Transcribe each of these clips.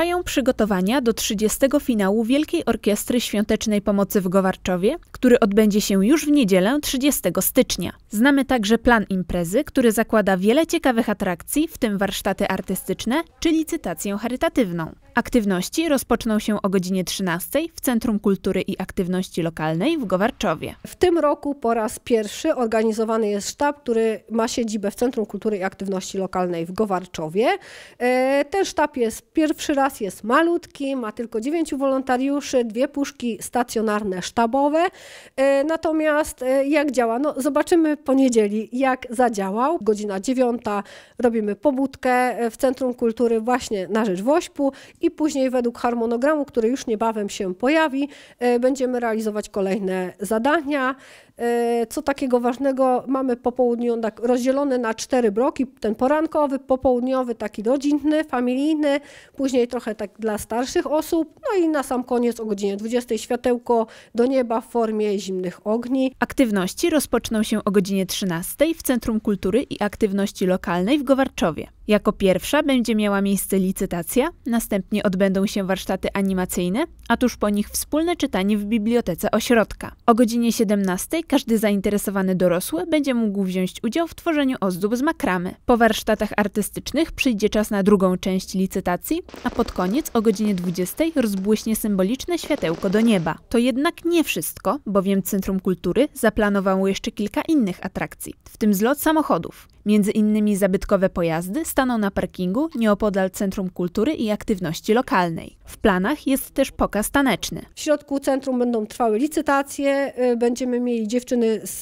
Trwają przygotowania do 30. finału Wielkiej Orkiestry Świątecznej Pomocy w Gowarczowie, który odbędzie się już w niedzielę 30 stycznia. Znamy także plan imprezy, który zakłada wiele ciekawych atrakcji, w tym warsztaty artystyczne czy licytację charytatywną. Aktywności rozpoczną się o godzinie 13 w Centrum Kultury i Aktywności Lokalnej w Gowarczowie. W tym roku po raz pierwszy organizowany jest sztab, który ma siedzibę w Centrum Kultury i Aktywności Lokalnej w Gowarczowie. E, ten sztab jest pierwszy raz jest malutki, ma tylko 9 wolontariuszy, dwie puszki stacjonarne sztabowe. E, natomiast e, jak działa? No, zobaczymy po niedzieli, jak zadziałał. Godzina 9 robimy pobudkę w Centrum Kultury właśnie na rzecz Wośpu i i później według harmonogramu, który już niebawem się pojawi, e, będziemy realizować kolejne zadania. E, co takiego ważnego mamy popołudniu tak rozdzielone na cztery bloki, ten porankowy, popołudniowy, taki rodzinny, familijny, później trochę tak dla starszych osób, no i na sam koniec o godzinie 20 światełko do nieba w formie zimnych ogni. Aktywności rozpoczną się o godzinie 13 w Centrum Kultury i Aktywności Lokalnej w Gowarczowie. Jako pierwsza będzie miała miejsce licytacja, następnie odbędą się warsztaty animacyjne, a tuż po nich wspólne czytanie w bibliotece ośrodka. O godzinie 17 każdy zainteresowany dorosły będzie mógł wziąć udział w tworzeniu ozdób z makramy. Po warsztatach artystycznych przyjdzie czas na drugą część licytacji, a pod koniec o godzinie 20 rozbłyśnie symboliczne światełko do nieba. To jednak nie wszystko, bowiem Centrum Kultury zaplanowało jeszcze kilka innych atrakcji, w tym zlot samochodów. Między innymi zabytkowe pojazdy staną na parkingu nieopodal Centrum Kultury i Aktywności Lokalnej. W planach jest też pokaz taneczny. W środku centrum będą trwały licytacje, y, będziemy mieli dziewczyny z,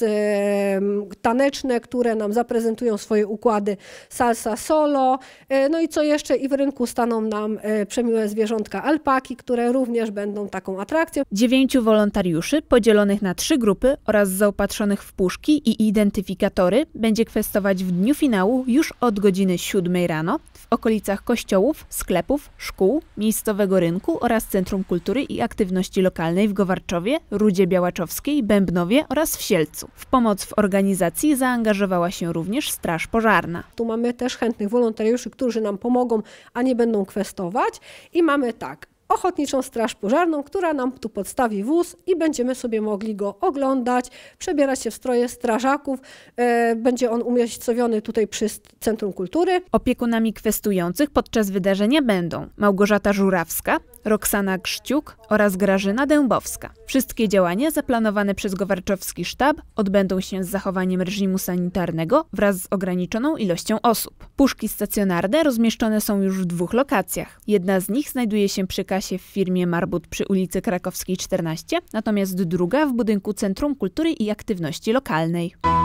taneczne, które nam zaprezentują swoje układy salsa solo, y, no i co jeszcze i w rynku staną nam y, przemiłe zwierzątka alpaki, które również będą taką atrakcją. Dziewięciu wolontariuszy podzielonych na trzy grupy oraz zaopatrzonych w puszki i identyfikatory będzie kwestować w dniu finału już od godziny 7 rano w okolicach kościołów, sklepów, szkół, miejscowego rynku oraz Centrum Kultury i Aktywności Lokalnej w Gowarczowie, Rudzie Białaczowskiej, Bębnowie oraz w Sielcu. W pomoc w organizacji zaangażowała się również Straż Pożarna. Tu mamy też chętnych wolontariuszy, którzy nam pomogą, a nie będą kwestować. I mamy tak, ochotniczą straż pożarną, która nam tu podstawi wóz i będziemy sobie mogli go oglądać, przebierać się w stroje strażaków. E, będzie on umiejscowiony tutaj przy Centrum Kultury. Opiekunami kwestujących podczas wydarzenia będą Małgorzata Żurawska, Roxana Krzciuk oraz Grażyna Dębowska. Wszystkie działania zaplanowane przez Gowarczowski sztab odbędą się z zachowaniem reżimu sanitarnego wraz z ograniczoną ilością osób. Puszki stacjonarne rozmieszczone są już w dwóch lokacjach. Jedna z nich znajduje się przy kasie w firmie Marbut przy ulicy Krakowskiej 14, natomiast druga w budynku Centrum Kultury i Aktywności Lokalnej.